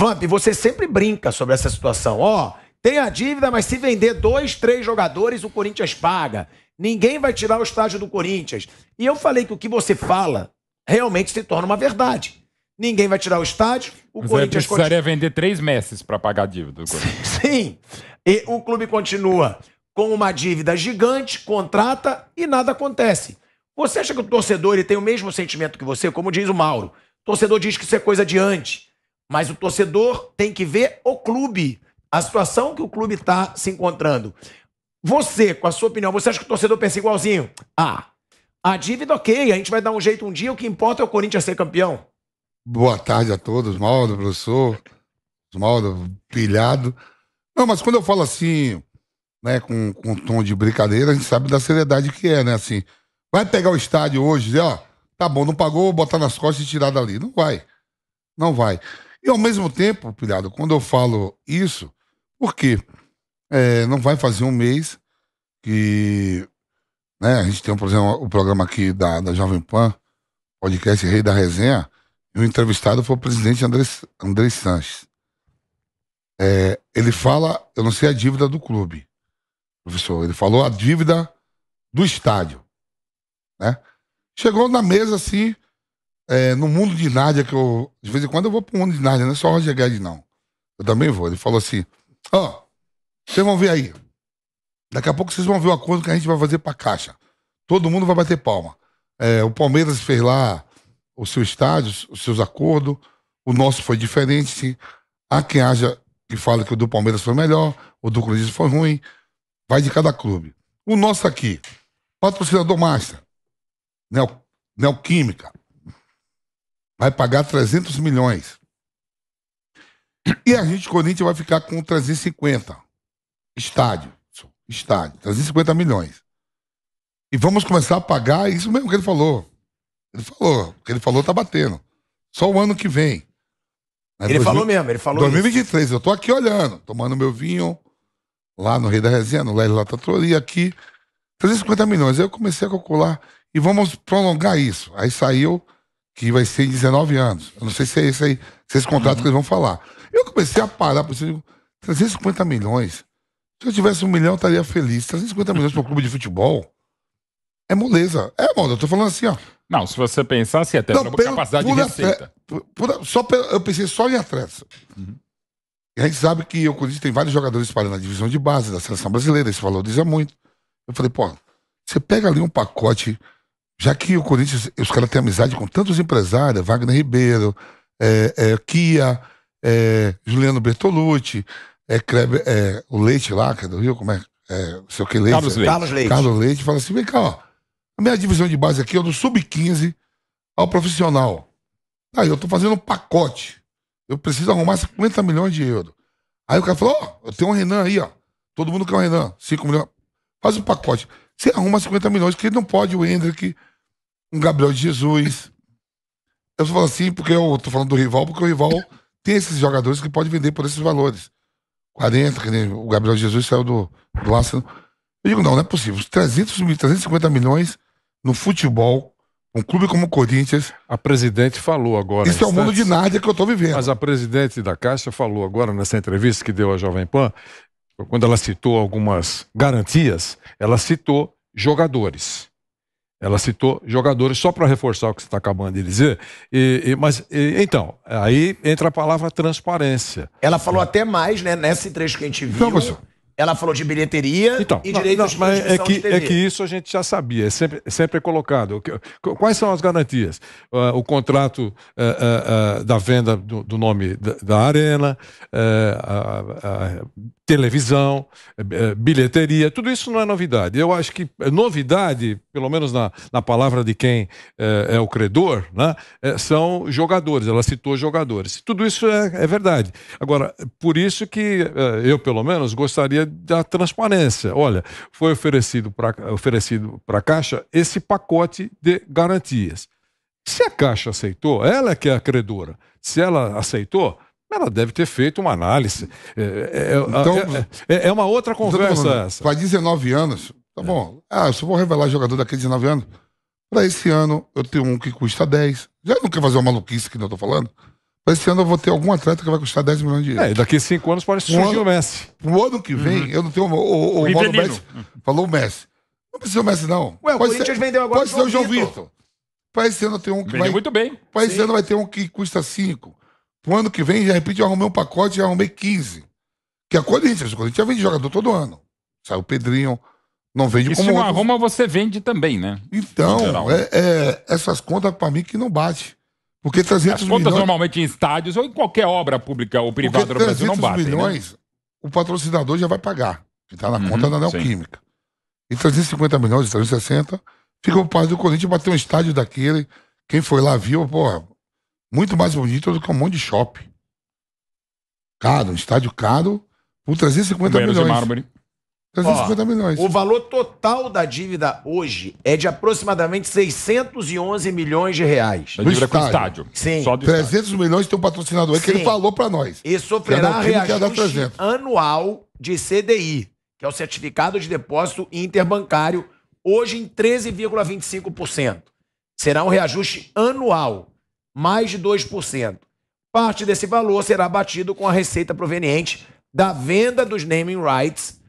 Vamp, você sempre brinca sobre essa situação. Ó, oh, tem a dívida, mas se vender dois, três jogadores, o Corinthians paga. Ninguém vai tirar o estádio do Corinthians. E eu falei que o que você fala realmente se torna uma verdade. Ninguém vai tirar o estádio. O mas Corinthians precisaria continua... vender três meses para pagar a dívida. Sim. E o clube continua com uma dívida gigante, contrata e nada acontece. Você acha que o torcedor ele tem o mesmo sentimento que você? Como diz o Mauro, o torcedor diz que isso é coisa de antes. Mas o torcedor tem que ver o clube, a situação que o clube está se encontrando. Você, com a sua opinião, você acha que o torcedor pensa igualzinho? Ah, a dívida ok, a gente vai dar um jeito um dia, o que importa é o Corinthians ser campeão. Boa tarde a todos, Maldo, professor, Maldo, pilhado. Não, mas quando eu falo assim, né, com, com um tom de brincadeira, a gente sabe da seriedade que é, né? Assim, vai pegar o estádio hoje, dizer, ó, tá bom, não pagou, botar nas costas e tirar dali. Não vai. Não vai. E ao mesmo tempo, pilhado, quando eu falo isso, porque é, não vai fazer um mês que né, a gente tem, por exemplo, o programa aqui da, da Jovem Pan, podcast Rei da Resenha, e o entrevistado foi o presidente André, Sanches. É, ele fala, eu não sei a dívida do clube, professor, ele falou a dívida do estádio. Né? Chegou na mesa assim, é, no mundo de Nádia, que eu. De vez em quando eu vou pro mundo de Nádia, não é só Roger Guedes, não. Eu também vou. Ele falou assim: ó, oh, vocês vão ver aí. Daqui a pouco vocês vão ver o acordo que a gente vai fazer pra Caixa. Todo mundo vai bater palma. É, o Palmeiras fez lá o seu estádio, os seus acordos. O nosso foi diferente. Há quem haja que fala que o do Palmeiras foi melhor, o do Corinthians foi ruim. Vai de cada clube. O nosso aqui, patrocinador master, Neo, Neoquímica, vai pagar 300 milhões. E a gente, Corinthians, vai ficar com 350. Estádio. Estádio. 350 milhões. E vamos começar a pagar isso mesmo que ele falou. Ele falou. O que ele falou tá batendo. Só o ano que vem. Né? Ele 2000, falou mesmo, ele falou 2023, isso. eu tô aqui olhando, tomando meu vinho lá no Rei da Resenha, no Lélio Latatroria, aqui. 350 milhões. Aí eu comecei a calcular. E vamos prolongar isso. Aí saiu que vai ser em 19 anos. Eu não sei se é esse aí, se é esse contrato uhum. que eles vão falar. Eu comecei a parar, por isso, 350 milhões. Se eu tivesse um milhão, eu estaria feliz. 350 milhões para um clube de futebol é moleza. É, mano, eu tô falando assim, ó. Não, se você pensar assim, até não, pelo, capacidade de receita. Atleta, por, só pelo, eu pensei só em atletas. Uhum. E a gente sabe que o Corinthians tem vários jogadores espalhando na divisão de base da seleção brasileira, esse valor diz é muito. Eu falei, pô, você pega ali um pacote já que o Corinthians, os caras têm amizade com tantos empresários, Wagner Ribeiro, é, é, Kia, é, Juliano Bertolucci, é, Kleber, é, o Leite lá, que é do Rio, como é? é sei o que Leite. Carlos Leite. Carlos Leite. Carlos Leite fala assim: vem cá, ó. A minha divisão de base aqui é do sub-15 ao profissional. Aí eu tô fazendo um pacote. Eu preciso arrumar 50 milhões de euros. Aí o cara falou: ó, oh, eu tenho um Renan aí, ó. Todo mundo quer um Renan, 5 milhões. Faz o um pacote. Você arruma 50 milhões, que não pode o Hendrick um Gabriel Jesus. Eu só falo assim porque eu tô falando do rival, porque o rival tem esses jogadores que pode vender por esses valores. 40, que nem o Gabriel Jesus saiu do, do Arsenal. Eu digo, não, não é possível. 300, 350 milhões no futebol, um clube como o Corinthians. A presidente falou agora. Isso é o mundo de Nádia que eu estou vivendo. Mas a presidente da Caixa falou agora nessa entrevista que deu à Jovem Pan, quando ela citou algumas garantias, ela citou jogadores. Ela citou jogadores, só para reforçar o que você está acabando de dizer. E, e mas, e, então, aí entra a palavra transparência. Ela falou é. até mais, né? Nesse trecho que a gente viu. Então, ela falou de bilheteria então, e direitos não, mas é que, é que isso a gente já sabia, é sempre, sempre é colocado. Quais são as garantias? Uh, o contrato uh, uh, da venda do, do nome da, da arena, televisão, eh, eh, bilheteria, tudo isso não é novidade. Eu acho que novidade, pelo menos na, na palavra de quem eh, é o credor, né, são jogadores. Ela citou jogadores. Tudo isso é, é verdade. Agora, por isso que eu, pelo menos, gostaria da transparência. Olha, foi oferecido para oferecido a Caixa esse pacote de garantias. Se a Caixa aceitou, ela é que é a credora, se ela aceitou, ela deve ter feito uma análise. É, é, é então, é, é, é uma outra então tá conversa né? essa. Faz 19 anos, tá bom. Ah, eu só vou revelar jogador daqui a 19 anos. Para esse ano, eu tenho um que custa 10. Já não quer fazer uma maluquice que eu tô falando? Mas esse ano eu vou ter algum atleta que vai custar 10 milhões de euros. É, daqui a 5 anos pode surgir ano, o Messi. No ano que vem, uhum. eu não tenho. O, o, o, o Mauro Messi falou o Messi. Não precisa o Messi, não. Ué, pode o Corinthians ser, vendeu agora. Pode ser o João Vitor. Vitor. Para esse ano tem um que Vendeu vai. Muito bem. Para esse Sim. ano vai ter um que custa 5. Pro ano que vem, de repente, eu arrumei um pacote e arrumei 15. Que é a Corinthians. O Corinthians vende jogador todo ano. Sai o Pedrinho. Não vende e como. Se não arruma, você vende também, né? Então, é, é, essas contas para mim que não bate. Porque 300 As contas milhões... normalmente em estádios ou em qualquer obra pública ou privada no do Brasil não batem. Né? milhões, né? o patrocinador já vai pagar, que está na uhum, conta da Neoquímica. Sim. E 350 milhões, 360, fica o país do Corinthians bater um estádio daquele. Quem foi lá viu, porra, muito mais bonito do que um monte de shopping. Caro, um estádio caro, por 350 milhões. De mármore. 350 Ó, milhões. O valor total da dívida hoje é de aproximadamente 611 milhões de reais. A dívida é estádio. estádio. Sim. Só 300 estádio. milhões tem um patrocinador aí que ele falou para nós. E sofrerá reajuste anual de CDI, que é o Certificado de Depósito Interbancário, hoje em 13,25%. Será um reajuste anual, mais de 2%. Parte desse valor será batido com a receita proveniente da venda dos naming rights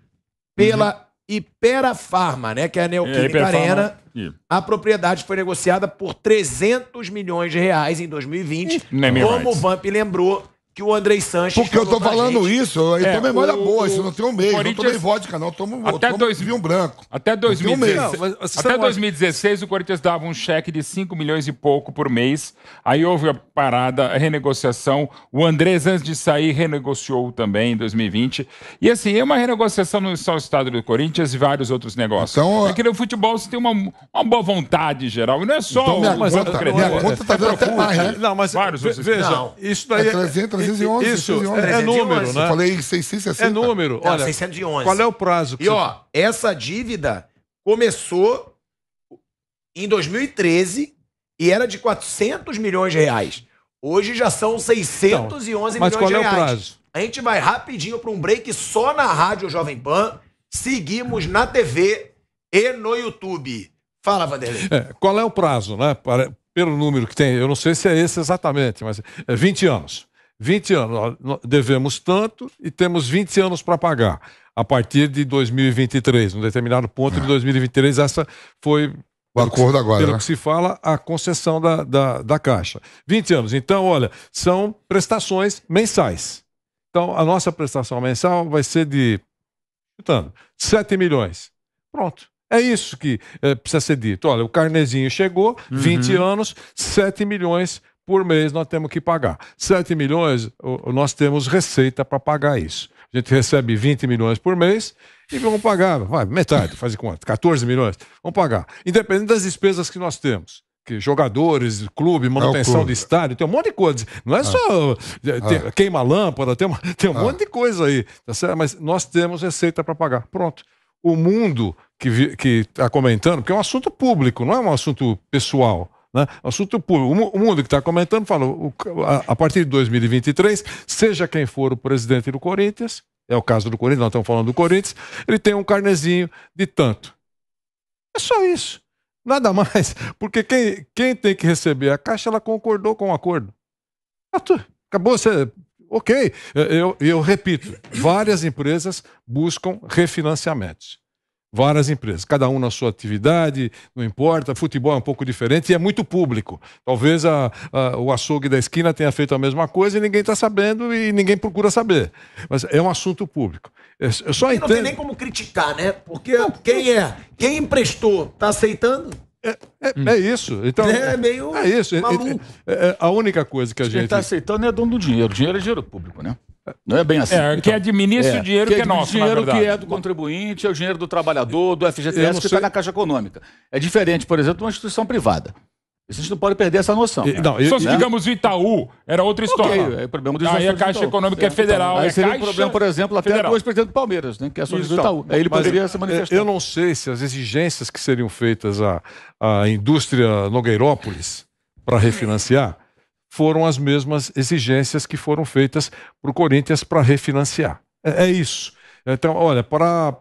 pela uhum. Ipera Farma, né, que é a Neoquímica é, Arena. Yeah. A propriedade foi negociada por 300 milhões de reais em 2020. como o Vamp lembrou, que o Andrei Sanches. Porque eu tô falando isso, eu é, tomo memória o, boa, isso não tem um mês. Corinthians... Não tomei vodka, não. Eu tomo, até eu tomo dois, vinho branco. Até, 2016, Um até 2016, o Corinthians dava um cheque de 5 milhões e pouco por mês. Aí houve a parada, a renegociação. O Andrés, antes de sair, renegociou também em 2020. E assim, é uma renegociação no é só estado do Corinthians e vários outros negócios. Então, é que no futebol você tem uma, uma boa vontade geral. E não é só então, minha o. Conta, tá- minha conta tá é dando até mais, né? né? Não, mas. Vários, veja, não. isso daí. É 300, é- 911. Isso, 611. É, é número, né? Eu falei 660. É número. Não, Olha, 611. Qual é o prazo? e, ó, essa dívida começou em 2013 e era de 400 milhões de reais. Hoje já são 611 então, milhões de reais. Mas qual é o prazo? A gente vai rapidinho para um break só na Rádio Jovem Pan. Seguimos na TV e no YouTube. Fala, Vanderlei. É, qual é o prazo, né? Para, pelo número que tem, eu não sei se é esse exatamente, mas é 20 anos. 20 anos, devemos tanto e temos 20 anos para pagar. A partir de 2023, num determinado ponto é. de 2023, ah. essa foi. O acordo que, agora. Pelo né? que se fala, a concessão da, da, da Caixa. 20 anos. Então, olha, são prestações mensais. Então, a nossa prestação mensal vai ser de. Chutando, 7 milhões. Pronto. É isso que é, precisa ser dito. Olha, o carnezinho chegou, uhum. 20 anos, 7 milhões por mês nós temos que pagar. 7 milhões, nós temos receita para pagar isso. A gente recebe 20 milhões por mês e vamos pagar, vai, metade, faz conta, 14 milhões, vamos pagar. Independente das despesas que nós temos. Que jogadores, clube, é manutenção é clube. de estádio, tem um monte de coisa. Não é ah. só é, Tem, ah. queima lâmpada, tem, tem um ah. monte de coisa aí. Tá certo? Mas nós temos receita para pagar. Pronto. O mundo que está comentando, porque é um assunto público, não é um assunto pessoal. Né? Assunto público. O mundo que está comentando falou: a partir de 2023, seja quem for o presidente do Corinthians, é o caso do Corinthians, nós estamos falando do Corinthians, ele tem um carnezinho de tanto. É só isso. Nada mais. Porque quem, quem tem que receber a caixa, ela concordou com o acordo. Tá acabou você. Ok. Eu, eu repito: várias empresas buscam refinanciamentos várias empresas, cada um na sua atividade, não importa, futebol é um pouco diferente e é muito público. Talvez a, a, o açougue da esquina tenha feito a mesma coisa e ninguém está sabendo e ninguém procura saber. Mas é um assunto público. É, eu, só entendo... Não tem nem como criticar, né? Porque não, quem é? Quem emprestou está aceitando? É, é, é hum. é, isso. Então, é, é meio. É isso. É, a única coisa que a gente. Quem está aceitando é dono do dinheiro. O dinheiro é dinheiro público, né? Não é bem assim. É, então, que administra é, o dinheiro que, que é nosso. O dinheiro que é do contribuinte, é o dinheiro do trabalhador, do FGTS, que está na Caixa Econômica. É diferente, por exemplo, de uma instituição privada. A gente não pode perder essa noção. E, não, Só se, né? digamos, o Itaú, era outra história. Okay, é problema do Aí a Caixa Econômica é, é federal. Então, aí é seria é um problema, por exemplo, até federal. do presidente do Palmeiras, né, que é a então, do Itaú. Aí ele poderia eu, se é, manifestar. Eu não sei se as exigências que seriam feitas à, à indústria Nogueirópolis para refinanciar foram as mesmas exigências que foram feitas para o Corinthians para refinanciar. É, é isso. Então, olha, para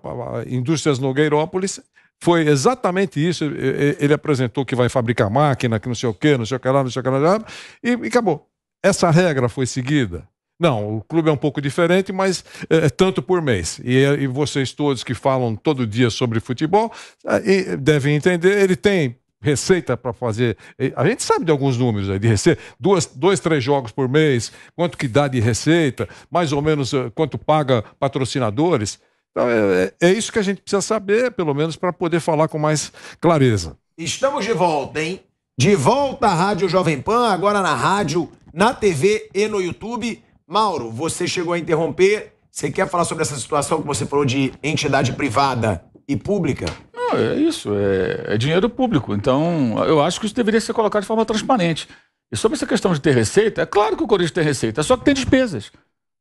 Indústrias Nogueirópolis, foi exatamente isso. Ele apresentou que vai fabricar máquina, que não sei o quê, não sei o que lá, não sei o que lá, e, e acabou. Essa regra foi seguida? Não, o clube é um pouco diferente, mas é, é tanto por mês. E, e vocês todos que falam todo dia sobre futebol é, devem entender, ele tem receita para fazer. A gente sabe de alguns números aí de receita, duas, dois, três jogos por mês, quanto que dá de receita, mais ou menos eh, quanto paga patrocinadores. Então é, é, é isso que a gente precisa saber, pelo menos para poder falar com mais clareza. Estamos de volta, hein? De volta à Rádio Jovem Pan, agora na rádio, na TV e no YouTube. Mauro, você chegou a interromper. Você quer falar sobre essa situação que você falou de entidade privada e pública? Não, é isso, é, é dinheiro público. Então, eu acho que isso deveria ser colocado de forma transparente. E sobre essa questão de ter receita, é claro que o Corinthians tem receita, é só que tem despesas.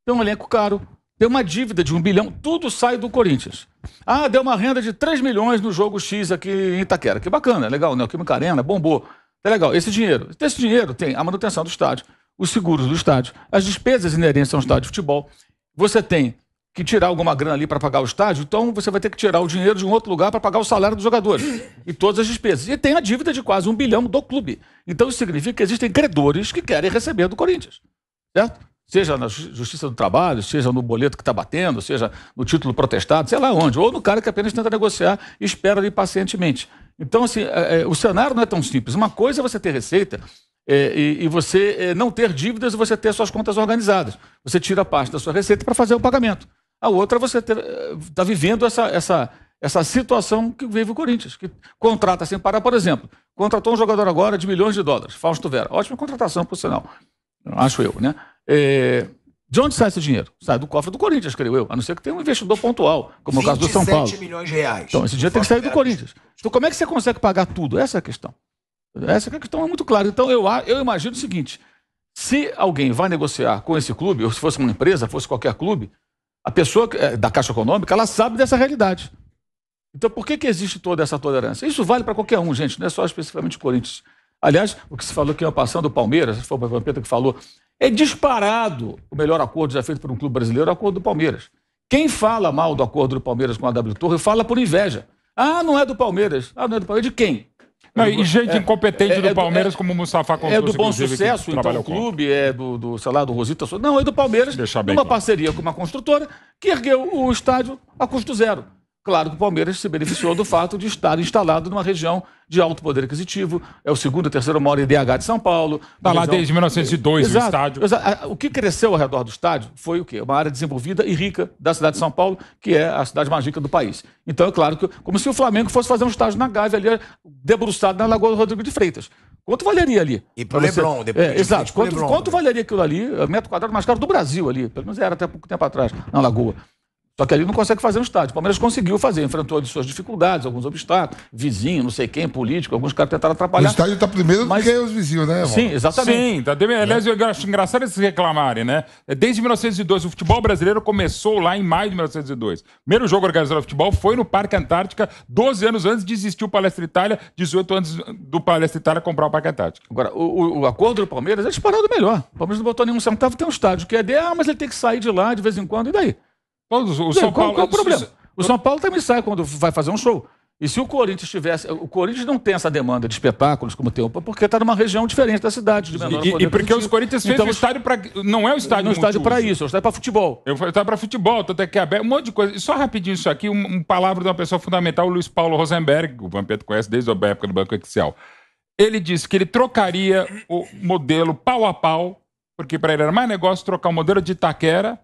Tem um elenco caro, tem uma dívida de um bilhão, tudo sai do Corinthians. Ah, deu uma renda de 3 milhões no jogo X aqui em Itaquera. Que bacana, legal, né? O Química Arena bombou. É legal, esse dinheiro. esse dinheiro tem a manutenção do estádio, os seguros do estádio, as despesas inerentes a um estádio de futebol. Você tem que tirar alguma grana ali para pagar o estádio, então você vai ter que tirar o dinheiro de um outro lugar para pagar o salário dos jogadores e todas as despesas. E tem a dívida de quase um bilhão do clube. Então isso significa que existem credores que querem receber do Corinthians, certo? Seja na Justiça do Trabalho, seja no boleto que está batendo, seja no título protestado, sei lá onde, ou no cara que apenas tenta negociar e espera ali pacientemente. Então, assim, é, é, o cenário não é tão simples. Uma coisa é você ter receita, é, e, e, você é, não ter dívidas e você ter suas contas organizadas. Você tira parte da sua receita para fazer o pagamento. A outra é você está eh, vivendo essa, essa, essa situação que vive o Corinthians, que contrata sem parar, por exemplo, contratou um jogador agora de milhões de dólares, Fausto Vera. Ótima contratação, por sinal. Acho eu, né? É... De onde sai esse dinheiro? Sai do cofre do Corinthians, creio eu. A não ser que tenha um investidor pontual, como é o caso do São Paulo. 27 milhões de reais. Então, esse dinheiro tem que sair do Corinthians. Então, como é que você consegue pagar tudo? Essa é a questão. Essa é a questão é muito clara. Então, eu, eu imagino o seguinte: se alguém vai negociar com esse clube, ou se fosse uma empresa, fosse qualquer clube, a pessoa é, da Caixa Econômica, ela sabe dessa realidade. Então, por que, que existe toda essa tolerância? Isso vale para qualquer um, gente, não é só especificamente o Corinthians. Aliás, o que se falou que ia é passando do Palmeiras, foi o Vampeta que falou, é disparado o melhor acordo já feito por um clube brasileiro, é o acordo do Palmeiras. Quem fala mal do acordo do Palmeiras com a W Torre fala por inveja. Ah, não é do Palmeiras. Ah, não é do Palmeiras. De quem? Não, e gente é, incompetente é, é, do Palmeiras, é, como o Mustafa Construz, É do bom sucesso, então, o clube, com. é do, do, sei lá, do Rosita. Não, é do Palmeiras, uma claro. parceria com uma construtora que ergueu o estádio a custo zero. Claro que o Palmeiras se beneficiou do fato de estar instalado numa região de alto poder aquisitivo, é o segundo, terceiro maior IDH de São Paulo. Está lá desde 1902 exato, o estádio. Exato. O que cresceu ao redor do estádio foi o quê? Uma área desenvolvida e rica da cidade de São Paulo, que é a cidade mais rica do país. Então, é claro que, como se o Flamengo fosse fazer um estádio na Gávea, ali, debruçado na Lagoa do Rodrigo de Freitas. Quanto valeria ali? E pro Lebron, você... depois. É, de exato. Quanto, Lebron, quanto valeria aquilo ali? É, metro quadrado mais caro do Brasil ali. Pelo menos era até pouco tempo atrás, na Lagoa. Só que ali não consegue fazer um estádio. O Palmeiras conseguiu fazer, enfrentou suas dificuldades, alguns obstáculos, vizinho, não sei quem, político, alguns caras tentaram atrapalhar. O estádio está primeiro mas... do que os vizinhos, né? Sim, exatamente. Sim, tá, aliás, né? eu acho engraçado eles reclamarem, né? Desde 1902, o futebol brasileiro começou lá em maio de 1902. O primeiro jogo organizado de futebol foi no Parque Antártica, 12 anos antes de existir o Palestra Itália, 18 anos do Palestra Itália comprar o Parque Antártico. Agora, o, o acordo do Palmeiras é disparado melhor. O Palmeiras não botou nenhum centavo, tem um estádio que é de, ah, mas ele tem que sair de lá de vez em quando, e daí? O São qual, Paulo, qual é o problema? O São Paulo também sai quando vai fazer um show. E se o Corinthians tivesse. O Corinthians não tem essa demanda de espetáculos como tem, porque está numa região diferente da cidade. De menor e, e porque os Corinthians fez então, o estádio para. Não é o estádio. Não é o estádio para isso, é o estádio para futebol. Eu estádio para futebol, tanto é que aberto, um monte de coisa. E só rapidinho isso aqui, uma um palavra de uma pessoa fundamental, o Luiz Paulo Rosenberg, o Vampeta conhece desde a época do Banco Excel. Ele disse que ele trocaria o modelo pau a pau, porque para ele era mais negócio trocar o modelo de Itaquera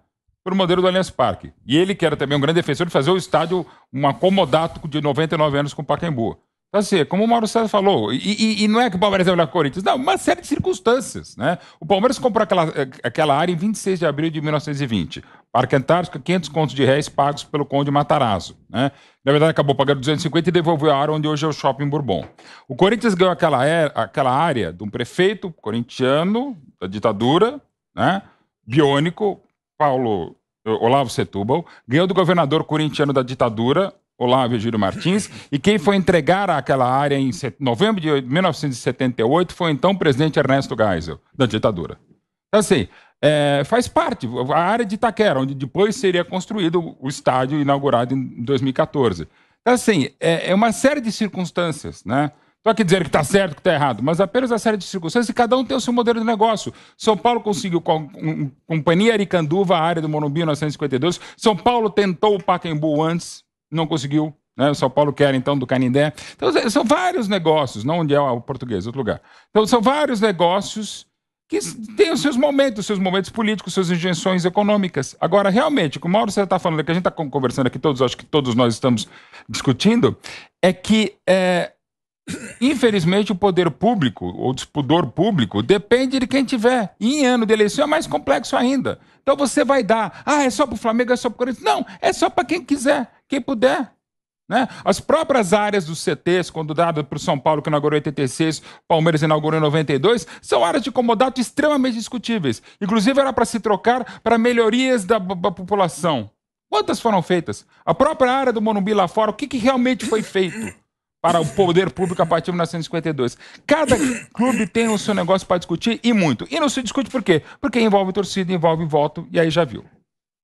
o modelo do Allianz Parque. E ele, que era também um grande defensor de fazer o estádio um acomodato de 99 anos com o Pacaembu. Então, assim, como o Mauro César falou, e, e, e não é que o Palmeiras é melhor que o Corinthians, não, uma série de circunstâncias, né? O Palmeiras comprou aquela, eh, aquela área em 26 de abril de 1920. Parque Antártico, 500 contos de réis pagos pelo Conde Matarazzo, né? Na verdade, acabou pagando 250 e devolveu a área onde hoje é o Shopping Bourbon. O Corinthians ganhou aquela, era, é, aquela área de um prefeito corintiano, da ditadura, né? Biônico, Paulo eh, Olavo Setúbal, ganhou do governador corintiano da ditadura, Olavo Giro Martins, e quem foi entregar aquela área em novembro de 1978 foi então o presidente Ernesto Geisel, da ditadura. Então, assim, é, faz parte, a área de Itaquera, onde depois seria construído o estádio inaugurado em 2014. Então, assim, é, é uma série de circunstâncias, né? Estou aqui dizendo que está certo, que está errado, mas apenas a série de circunstâncias e cada um tem o seu modelo de negócio. São Paulo conseguiu com a um, Companhia Aricanduva a área do Morumbi em 1952. São Paulo tentou o Pacaembu antes, não conseguiu. Né? São Paulo quer, então, do Canindé. Então, é, são vários negócios, não onde é o português, outro lugar. Então, são vários negócios que têm os seus momentos, seus momentos políticos, suas injeções econômicas. Agora, realmente, como o Mauro está falando, que a gente está conversando aqui, todos, acho que todos nós estamos discutindo, é que... É, Infelizmente, o poder público, ou despudor público, depende de quem tiver. E em ano de eleição é mais complexo ainda. Então você vai dar, ah, é só para o Flamengo, é só para o Corinthians. Não, é só para quem quiser, quem puder. Né? As próprias áreas dos CTs, quando dada para o São Paulo, que inaugurou em 86, Palmeiras inaugurou em 92, são áreas de comodato extremamente discutíveis. Inclusive, era para se trocar para melhorias da, população. Quantas foram feitas? A própria área do Monumbi lá fora, o que, que realmente foi feito? para o poder público a partir de 1952. Cada clube tem o seu negócio para discutir e muito. E não se discute por quê? Porque envolve torcida, envolve voto e aí já viu.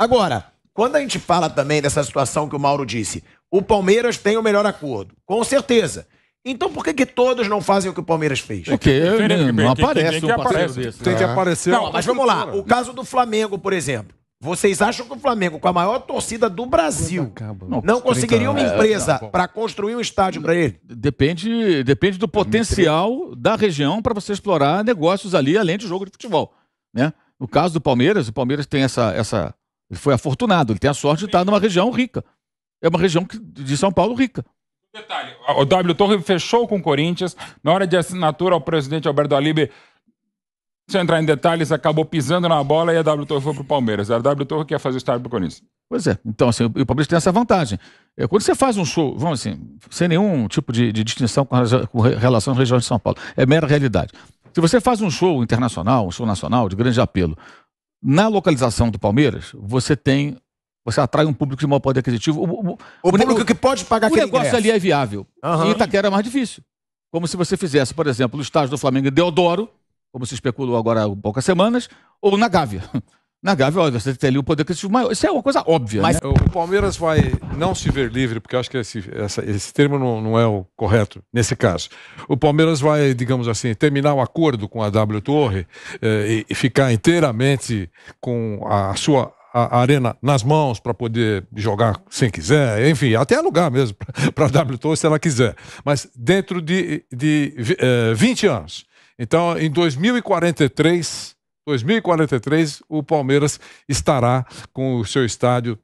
Agora, quando a gente fala também dessa situação que o Mauro disse, o Palmeiras tem o melhor acordo, com certeza. Então por que, que todos não fazem o que o Palmeiras fez? Porque é é não, aparece o parceiro desse. Né? Tem que aparecer. Não, mas vamos lá. O caso do Flamengo, por exemplo. Vocês acham que o Flamengo, com a maior torcida do Brasil, não, não conseguiria uma é, empresa para construir um estádio para ele? Depende, depende do potencial da região para você explorar negócios ali, além de jogo de futebol. Né? No caso do Palmeiras, o Palmeiras tem essa, essa. Ele foi afortunado, ele tem a sorte de estar numa região rica. É uma região de São Paulo rica. Detalhe: o W Torre fechou com o Corinthians. Na hora de assinatura, o presidente Alberto Alibe eu entrar em detalhes, acabou pisando na bola e a W Torre foi para o Palmeiras. A W Torre quer fazer o estádio para o Corinthians. Pois é. Então, assim, o Palmeiras tem essa vantagem. É, quando você faz um show, vamos assim, sem nenhum tipo de, de distinção com, com relação à região de São Paulo, é mera realidade. Se você faz um show internacional, um show nacional de grande apelo, na localização do Palmeiras, você tem. Você atrai um público de maior poder aquisitivo. O, o, o público o, que pode pagar aquele negócio ali é viável. Uhum. E Itaquera é mais difícil. Como se você fizesse, por exemplo, o estádio do Flamengo em Deodoro, como se especulou agora há poucas semanas, ou na Gávea. Na Gávea, olha, você tem ali o poder que maior. Isso é uma coisa óbvia. Mas... Né? O Palmeiras vai não se ver livre, porque eu acho que esse, essa, esse termo não, não, é o correto nesse caso. O Palmeiras vai, digamos assim, terminar o acordo com a W Torre eh, e ficar inteiramente com a sua a arena nas mãos para poder jogar sem quiser, enfim, até alugar mesmo para a W Torre se ela quiser. Mas dentro de, de uh, eh, 20 anos. Então, em 2043, 2043, o Palmeiras estará com o seu estádio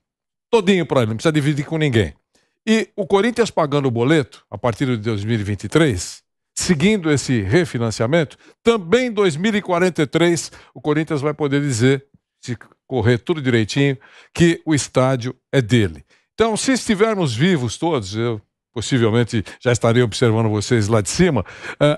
todinho para ele, não precisa dividir com ninguém. E o Corinthians pagando o boleto a partir de 2023, seguindo esse refinanciamento, também em 2043 o Corinthians vai poder dizer, se correr tudo direitinho, que o estádio é dele. Então, se estivermos vivos todos, eu possivelmente já estarei observando vocês lá de cima,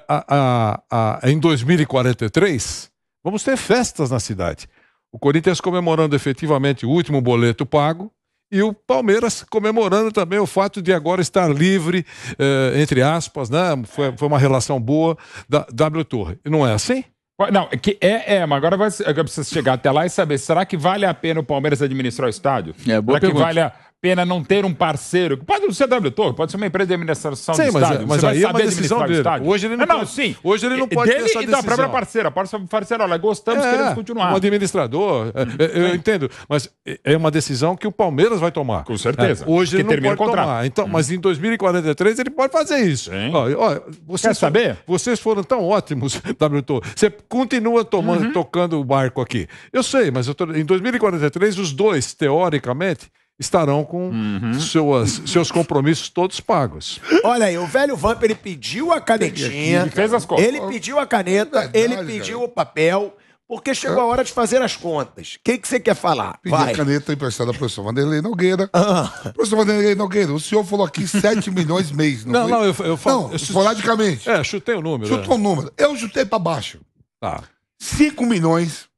ah, em 2043, vamos ter festas na cidade. O Corinthians comemorando efetivamente o último boleto pago e o Palmeiras comemorando também o fato de agora estar livre, eh, entre aspas, né? Foi, foi, uma relação boa da W Torre. Não é assim? Não, é que é, é, mas agora vai, preciso chegar até lá e saber, será que vale a pena o Palmeiras administrar o estádio? É, boa será pergunta. que vale a, pena não ter um parceiro. Pode não ser W Torre, pode ser uma empresa de administração sim, de mas, é- estádio. Mas Você aí vai é saber é dele. estádio. Hoje ele não, ah, não, pode, sim. Hoje ele não é pode dele ter essa e da própria parceira. Parceira, olha, gostamos, é, queremos continuar. Um administrador, é, eu entendo, mas é uma decisão que o Palmeiras vai tomar. Com certeza. hoje ele não pode tomar. Então, hum. Mas uhum. em 2043 ele pode fazer isso. Ó, ó, vocês Quer saber? Foram, vocês foram tão ótimos, W Torre. Você continua tomando, uhum. tocando o barco aqui. Eu sei, mas eu tô, em 2043 os dois, teoricamente, estarão com uhum. suas, seus compromissos todos pagos. Olha aí, o velho Vamp ele pediu a canetinha, ele fez as contas. Ele pediu a caneta, Verdade, ele né, pediu cara. o papel, porque chegou a hora de fazer as contas. O que, que você quer falar? Pediu a caneta emprestada ao professor Vanderlei Nogueira. Ah. Professor Vanderlei Nogueira, o senhor falou aqui 7 milhões mês. Não, não, não eu, falo. Não, eu É, chutei o um número. Chutou é. o é. um número. Eu chutei para baixo. Tá. 5 milhões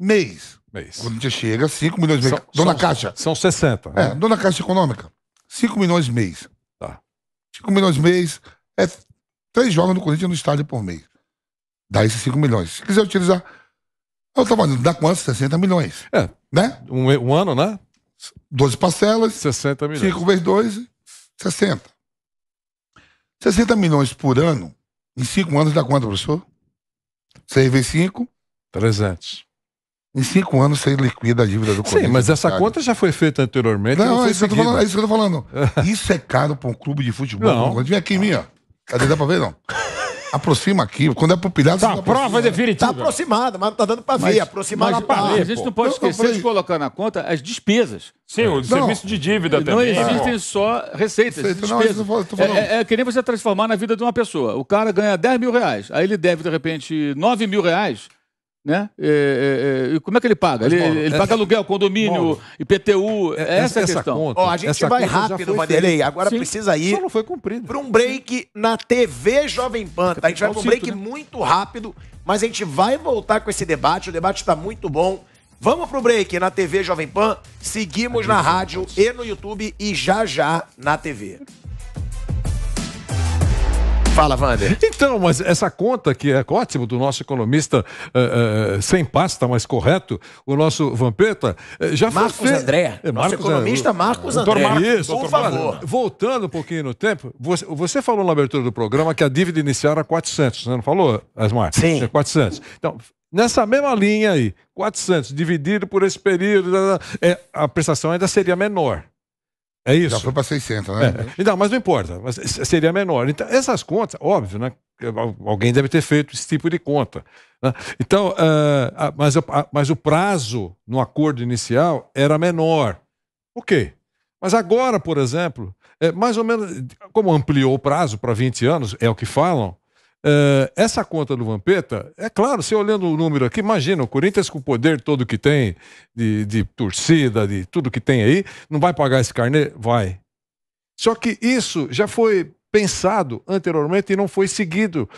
mês. Mês. Corinthians chega, 5 milhões mês. São, Dona são, Caixa. São 60. Né? É, Dona Caixa Econômica. 5 milhões mês. Tá. 5 milhões mês é três jogos no Corinthians no estádio por mês. Dá esses 5 milhões. Se quiser utilizar. Eu tava falando, dá quanto? 60 milhões. É. Né? Um, um, ano, né? 12 parcelas. 60 milhões. 5 vezes 2, 60. 60 milhões por ano, em 5 anos dá quanto, professor? 6 vezes 5? 300. Em cinco anos você liquida a dívida do Corinthians. Sim, mas essa conta já foi feita anteriormente. Não, não é, isso falando, é isso que eu tô falando, isso é caro para um clube de futebol. Não. Vem aqui em mim, ó. Cadê? Dá pra ver, não? Aproxima aqui. Quando é pro pilhado. tá, prova definitiva. Tá aproximada, mas não tá dando pra ver. Mas, aproximada mas, pra ver. A gente não pode esquecer de colocar na conta as despesas. Sim, o não, serviço de dívida não também. Não existem só receitas. Receita, despesas. Não, é, é, é, que nem você transformar na vida de uma pessoa. O cara ganha 10 mil reais, aí ele deve, de repente, 9 mil reais né? É, é, é, e, como é que ele paga? Mas, ele, ele essa... paga aluguel, condomínio, bom, IPTU. É, essa, é a questão. Conta, a gente vai rápido, Vanderlei. Agora Sim. precisa ir para um break na TV Jovem Pan. Tá? A gente vai para um break né? muito rápido, mas a gente vai voltar com esse debate. O debate está muito bom. Vamos para o break na TV Jovem Pan. Seguimos na rádio e no YouTube e já já na TV. Fala, Wander. Então, mas essa conta que é ótimo do nosso economista uh, uh, sem pasta, mas correto, o nosso Vampeta, eh, já Marcos foi. Marcos André. É, Marcos economista Marcos André. Marcos, Isso, por favor. Voltando um pouquinho no tempo, você, você, falou na abertura do programa que a dívida inicial era 400, você não falou, Asmar? Sim. É 400. Então, Nessa mesma linha aí, 400 dividido por esse período, é, a prestação ainda seria menor. É isso. Já foi para 600, né? É. Não, mas não importa, mas seria menor. Então, essas contas, óbvio, né? Alguém deve ter feito esse tipo de conta. Né? Então, uh, mas, uh, mas o prazo no acordo inicial era menor. Ok. Mas agora, por exemplo, é mais ou menos, como ampliou o prazo para 20 anos, é o que falam, Uh, essa conta do Vampeta, é claro, você olhando o número aqui, imagina, o Corinthians com o poder todo que tem, de, de torcida, de tudo que tem aí, não vai pagar esse carnê? Vai. Só que isso já foi pensado anteriormente e não foi seguido.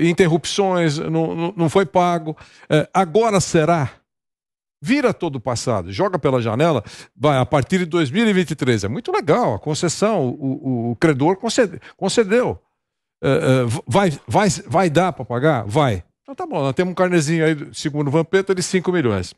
Interrupções, não, não, não foi pago. Uh, agora será? Vira todo o passado, joga pela janela, vai a partir de 2023. É muito legal, a concessão, o, o, o credor concede, concedeu. Ah, ah, vai, vai, vai dar para pagar? Vai. Então tá bom, nós temos um carnezinho aí, segundo o Vampeta, de 5 milhões.